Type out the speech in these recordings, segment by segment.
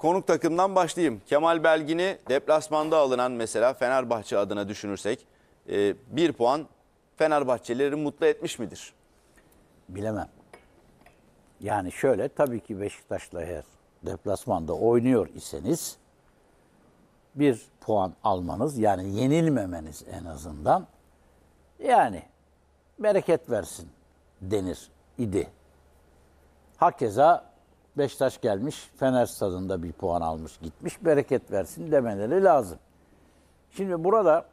Konuk takımdan başlayayım. Kemal Belgin'i deplasmanda alınan mesela Fenerbahçe adına düşünürsek e, bir puan Fenerbahçeleri mutlu etmiş midir? Bilemem. Yani şöyle tabii ki Beşiktaş'la eğer deplasmanda oynuyor iseniz bir puan almanız yani yenilmemeniz en azından yani bereket versin denir idi. Hakeza Beşiktaş gelmiş Fener stadında bir puan almış gitmiş bereket versin demeleri lazım. Şimdi burada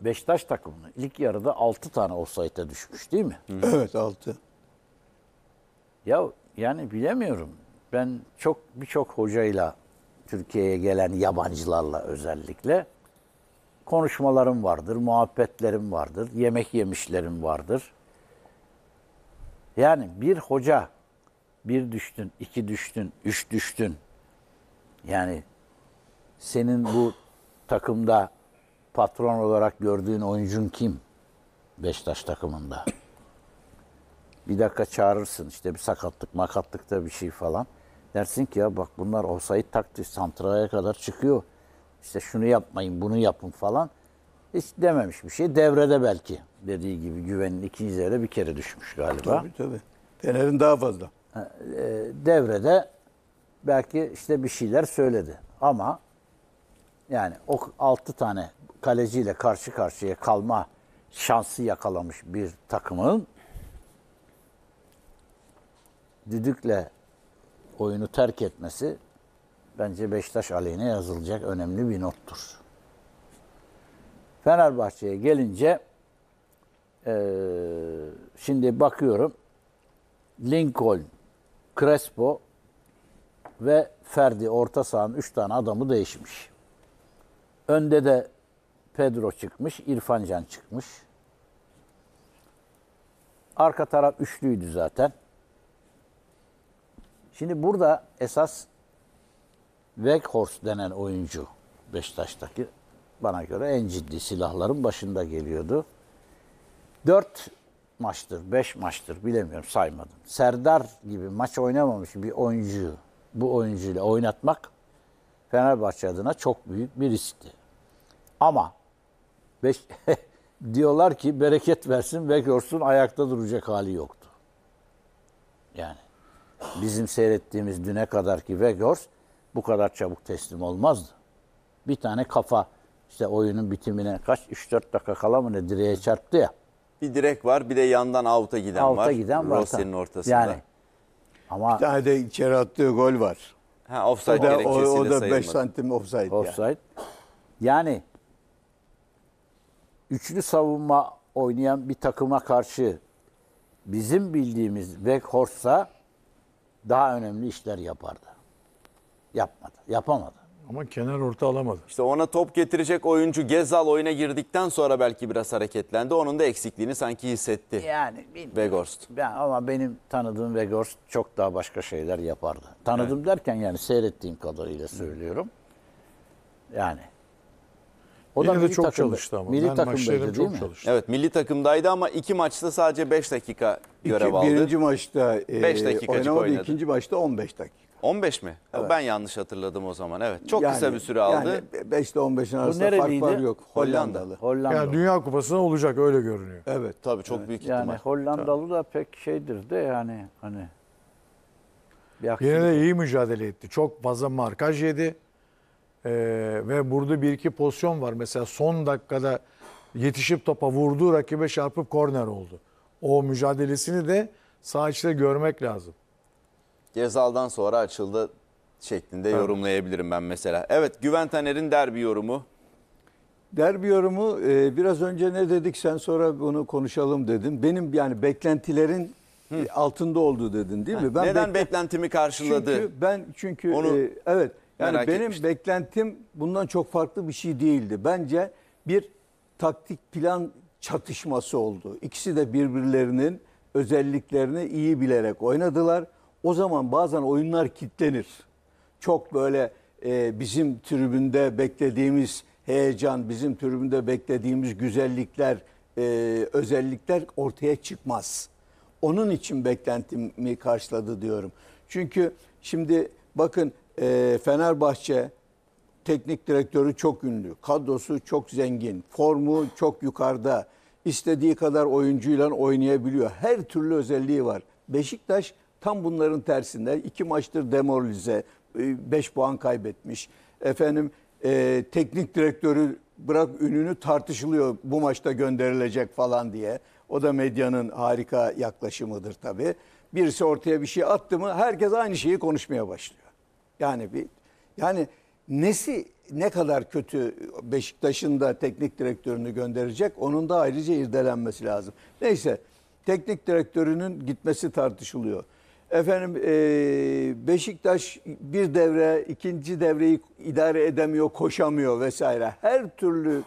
Beşiktaş takımının ilk yarıda 6 tane offside'e düşmüş değil mi? Evet 6. Ya yani bilemiyorum. Ben çok birçok hocayla Türkiye'ye gelen yabancılarla özellikle konuşmalarım vardır, muhabbetlerim vardır, yemek yemişlerim vardır. Yani bir hoca bir düştün, iki düştün, üç düştün. Yani senin bu takımda patron olarak gördüğün oyuncun kim? Beştaş takımında. Bir dakika çağırırsın işte bir sakatlık makatlıkta bir şey falan. Dersin ki ya bak bunlar olsaydı taktik santraya kadar çıkıyor. İşte şunu yapmayın bunu yapın falan. Hiç dememiş bir şey. Devrede belki dediği gibi güvenin ikinci yere bir kere düşmüş galiba. Tabii tabii. Fener'in daha fazla. E, devrede belki işte bir şeyler söyledi. Ama yani o 6 tane kaleciyle karşı karşıya kalma şansı yakalamış bir takımın düdükle oyunu terk etmesi bence Beşiktaş aleyhine yazılacak önemli bir nottur. Fenerbahçe'ye gelince e, şimdi bakıyorum Lincoln Crespo ve Ferdi orta sahanın 3 tane adamı değişmiş. Önde de Pedro çıkmış, İrfan Can çıkmış. Arka taraf üçlüydü zaten. Şimdi burada esas Weghorst denen oyuncu Beşiktaş'taki bana göre en ciddi silahların başında geliyordu. 4 maçtır, 5 maçtır bilemiyorum saymadım. Serdar gibi maç oynamamış bir oyuncu bu oyuncuyla oynatmak Fenerbahçe adına çok büyük bir riskti. Ama beş, diyorlar ki bereket versin ve görsün ayakta duracak hali yoktu. Yani bizim seyrettiğimiz düne kadar kadarki Vegors bu kadar çabuk teslim olmazdı. Bir tane kafa işte oyunun bitimine kaç 3-4 dakika kala mı ne direğe çarptı ya. Bir direk var bir de yandan avuta giden Avuta var. giden var, Rossi'nin ortasında. Yani. Ama Bir tane de içeri attığı gol var. Ha offside O da, o, o da 5 santim offside. offside. Yani. Yani üçlü savunma oynayan bir takıma karşı bizim bildiğimiz Weghorst'a daha önemli işler yapardı. Yapmadı. Yapamadı. Ama kenar orta alamadı. İşte ona top getirecek oyuncu Gezal oyuna girdikten sonra belki biraz hareketlendi. Onun da eksikliğini sanki hissetti. Yani bilmiyorum. Weghorst. Ben, ama benim tanıdığım Weghorst çok daha başka şeyler yapardı. Tanıdım evet. derken yani seyrettiğim kadarıyla söylüyorum. Yani. O da milli çok çalıştı ama. Milli takımdaydı değil mi? Çalıştı. Evet milli takımdaydı ama iki maçta sadece 5 dakika görev iki, aldı. Birinci maçta 5 e, oynamadı, oynadı. ikinci maçta 15 dakika. 15 mi? Evet. Ben yanlış hatırladım o zaman. Evet. Çok yani, kısa bir süre aldı. Yani 5 15'in arasında fark var yok. Hollandalı. Hollanda. Yani Dünya Kupası'na olacak öyle görünüyor. Evet. Tabii çok evet. büyük ihtimal. Yani Hollandalı Tabii. da pek şeydir de yani hani Yine de iyi mücadele etti. Çok fazla markaj yedi. Ee, ve burada bir iki pozisyon var. Mesela son dakikada yetişip topa vurduğu rakibe çarpıp korner oldu. O mücadelesini de sağ içte görmek lazım. Gezal'dan sonra açıldı şeklinde Tabii. yorumlayabilirim ben mesela. Evet Güven Taner'in derbi yorumu. Derbi yorumu e, biraz önce ne dedik sen sonra bunu konuşalım dedin. Benim yani beklentilerin Hı. altında olduğu dedin değil mi? Ha, ben Neden bekle... beklentimi karşıladı? Çünkü ben çünkü Onu e, evet yani benim etmiştim. beklentim bundan çok farklı bir şey değildi. Bence bir taktik plan çatışması oldu. İkisi de birbirlerinin özelliklerini iyi bilerek oynadılar o zaman bazen oyunlar kilitlenir. Çok böyle e, bizim tribünde beklediğimiz heyecan, bizim tribünde beklediğimiz güzellikler, e, özellikler ortaya çıkmaz. Onun için beklentimi karşıladı diyorum. Çünkü şimdi bakın e, Fenerbahçe teknik direktörü çok ünlü, kadrosu çok zengin, formu çok yukarıda, istediği kadar oyuncuyla oynayabiliyor. Her türlü özelliği var. Beşiktaş Tam bunların tersinde iki maçtır demoralize, 5 e, puan kaybetmiş. Efendim e, teknik direktörü bırak ününü tartışılıyor bu maçta gönderilecek falan diye. O da medyanın harika yaklaşımıdır tabii. Birisi ortaya bir şey attı mı herkes aynı şeyi konuşmaya başlıyor. Yani bir yani nesi ne kadar kötü Beşiktaş'ın da teknik direktörünü gönderecek onun da ayrıca irdelenmesi lazım. Neyse teknik direktörünün gitmesi tartışılıyor. Efendim e, Beşiktaş bir devre, ikinci devreyi idare edemiyor, koşamıyor vesaire. Her türlü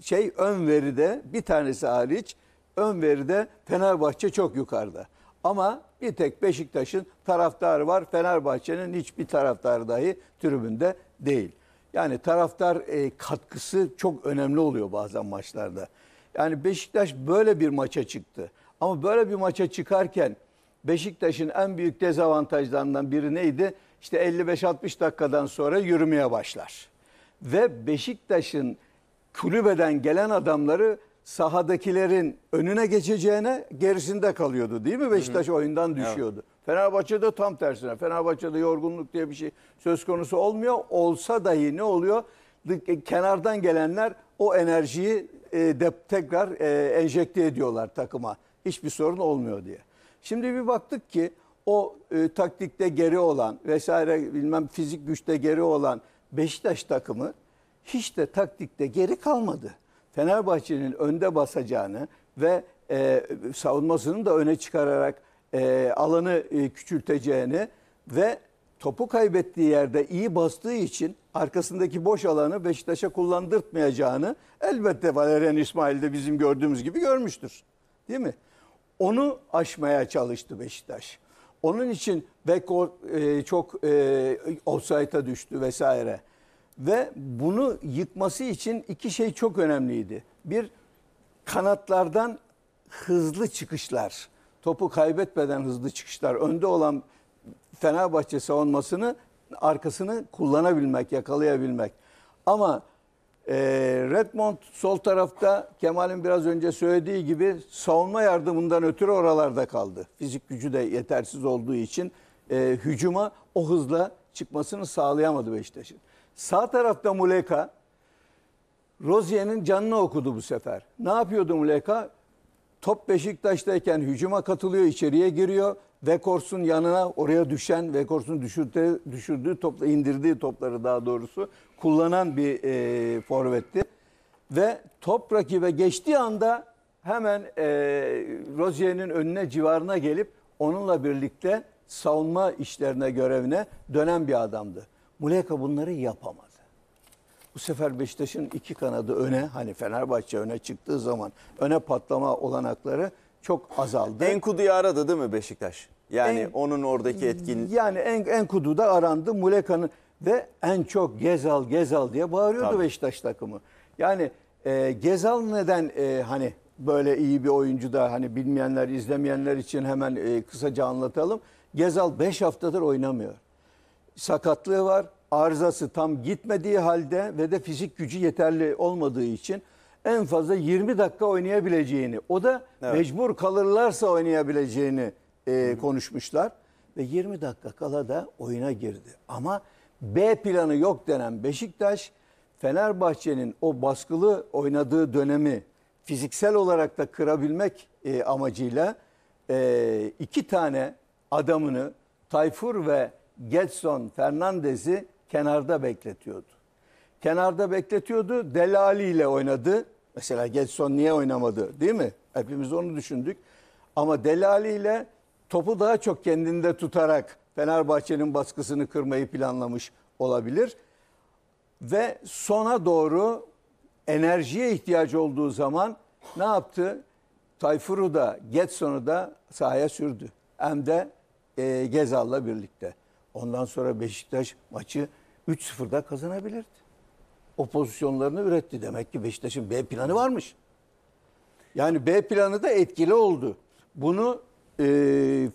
şey ön veride bir tanesi hariç ön veride Fenerbahçe çok yukarıda. Ama bir tek Beşiktaş'ın taraftarı var. Fenerbahçe'nin hiçbir taraftarı dahi tribünde değil. Yani taraftar e, katkısı çok önemli oluyor bazen maçlarda. Yani Beşiktaş böyle bir maça çıktı. Ama böyle bir maça çıkarken Beşiktaş'ın en büyük dezavantajlarından biri neydi? İşte 55-60 dakikadan sonra yürümeye başlar. Ve Beşiktaş'ın kulübeden gelen adamları sahadakilerin önüne geçeceğine gerisinde kalıyordu değil mi? Beşiktaş hı hı. oyundan düşüyordu. Evet. Fenerbahçe'de tam tersine. Fenerbahçe'de yorgunluk diye bir şey söz konusu olmuyor. Olsa dahi ne oluyor? E, kenardan gelenler o enerjiyi e, de, tekrar e, enjekte ediyorlar takıma. Hiçbir sorun olmuyor diye. Şimdi bir baktık ki o e, taktikte geri olan vesaire bilmem fizik güçte geri olan Beşiktaş takımı hiç de taktikte geri kalmadı. Fenerbahçe'nin önde basacağını ve e, savunmasını da öne çıkararak e, alanı e, küçülteceğini ve topu kaybettiği yerde iyi bastığı için arkasındaki boş alanı Beşiktaş'a kullandırtmayacağını elbette Valerian İsmail de bizim gördüğümüz gibi görmüştür. Değil mi? Onu aşmaya çalıştı Beşiktaş. Onun için Beko e, çok e, offside'a düştü vesaire. Ve bunu yıkması için iki şey çok önemliydi. Bir, kanatlardan hızlı çıkışlar. Topu kaybetmeden hızlı çıkışlar. Önde olan Fenerbahçe savunmasını arkasını kullanabilmek, yakalayabilmek. Ama e, Redmond sol tarafta Kemal'in biraz önce söylediği gibi savunma yardımından ötürü oralarda kaldı. Fizik gücü de yetersiz olduğu için e, hücuma o hızla çıkmasını sağlayamadı Beşiktaş'ın. Sağ tarafta Muleka Rozier'in canını okudu bu sefer. Ne yapıyordu Muleka? Top Beşiktaş'tayken hücuma katılıyor, içeriye giriyor. Vekors'un yanına oraya düşen Vekors'un düşürdüğü, topla indirdiği topları daha doğrusu kullanan bir e, forvetti. Ve top rakibe geçtiği anda hemen e, Rozier'in önüne civarına gelip onunla birlikte savunma işlerine görevine dönen bir adamdı. Muleka bunları yapamadı. Bu sefer Beşiktaş'ın iki kanadı öne hani Fenerbahçe öne çıktığı zaman öne patlama olanakları çok azaldı. Enkudu'yu aradı değil mi Beşiktaş? Yani en, onun oradaki etkin... Yani en, Enkudu da arandı. Muleka'nın ve en çok Gezal Gezal diye bağırıyordu Tabii. Beşiktaş takımı. Yani e, Gezal neden e, hani böyle iyi bir oyuncu da hani bilmeyenler izlemeyenler için hemen e, kısaca anlatalım. Gezal 5 haftadır oynamıyor. Sakatlığı var. Arızası tam gitmediği halde ve de fizik gücü yeterli olmadığı için en fazla 20 dakika oynayabileceğini, o da evet. mecbur kalırlarsa oynayabileceğini e, konuşmuşlar. Ve 20 dakika kala da oyuna girdi. Ama B planı yok denen Beşiktaş, Fenerbahçe'nin o baskılı oynadığı dönemi fiziksel olarak da kırabilmek e, amacıyla e, iki tane adamını Tayfur ve Getson Fernandez'i kenarda bekletiyordu. Kenarda bekletiyordu. Delali ile oynadı. Mesela Getson niye oynamadı değil mi? Hepimiz onu düşündük. Ama Delali ile topu daha çok kendinde tutarak Fenerbahçe'nin baskısını kırmayı planlamış olabilir. Ve sona doğru enerjiye ihtiyacı olduğu zaman ne yaptı? Tayfur'u da Getson'u da sahaya sürdü. Hem de e, Gezal'la birlikte. Ondan sonra Beşiktaş maçı 3-0'da kazanabilirdi o pozisyonlarını üretti. Demek ki Beşiktaş'ın B planı varmış. Yani B planı da etkili oldu. Bunu e,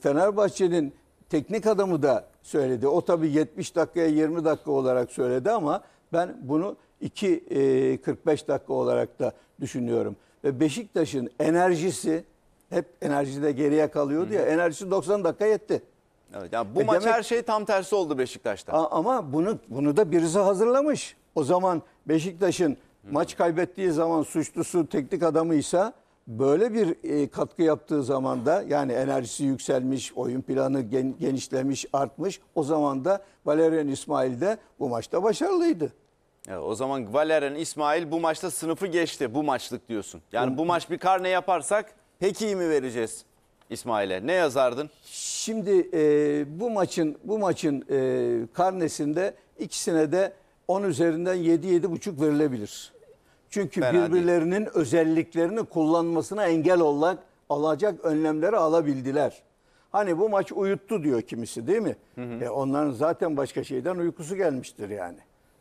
Fenerbahçe'nin teknik adamı da söyledi. O tabii 70 dakikaya 20 dakika olarak söyledi ama ben bunu 2 e, 45 dakika olarak da düşünüyorum. Ve Beşiktaş'ın enerjisi hep enerjide geriye kalıyordu ya enerjisi 90 dakika yetti. Evet, yani bu e maç demek, her şey tam tersi oldu Beşiktaş'ta. Ama bunu bunu da birisi hazırlamış. O zaman Beşiktaş'ın hmm. maç kaybettiği zaman suçlusu teknik adamıysa böyle bir e, katkı yaptığı zaman da yani enerjisi yükselmiş, oyun planı gen, genişlemiş, artmış. O zaman da Valerian İsmail de bu maçta başarılıydı. Evet, o zaman Valerian İsmail bu maçta sınıfı geçti bu maçlık diyorsun. Yani bu, bu maç bir karne yaparsak peki iyi mi vereceğiz? İsmail'e ne yazardın? Şimdi e, bu maçın bu maçın e, karnesinde ikisine de 10 üzerinden 7-7,5 verilebilir. Çünkü Fena birbirlerinin değil. özelliklerini kullanmasına engel olarak alacak önlemleri alabildiler. Hani bu maç uyuttu diyor kimisi değil mi? Hı hı. E onların zaten başka şeyden uykusu gelmiştir yani.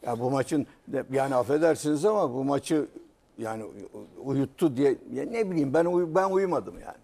Ya bu maçın yani affedersiniz ama bu maçı yani uyuttu diye ya ne bileyim ben uy ben uyumadım yani.